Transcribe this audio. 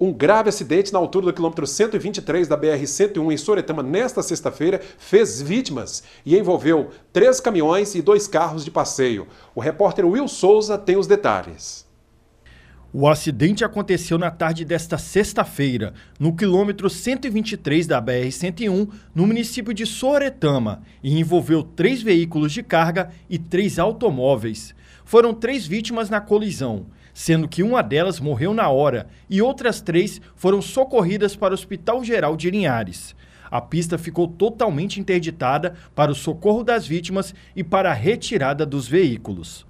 Um grave acidente na altura do quilômetro 123 da BR-101 em Soretama nesta sexta-feira fez vítimas e envolveu três caminhões e dois carros de passeio. O repórter Will Souza tem os detalhes. O acidente aconteceu na tarde desta sexta-feira, no quilômetro 123 da BR-101, no município de Soretama, e envolveu três veículos de carga e três automóveis. Foram três vítimas na colisão, sendo que uma delas morreu na hora e outras três foram socorridas para o Hospital Geral de Linhares. A pista ficou totalmente interditada para o socorro das vítimas e para a retirada dos veículos.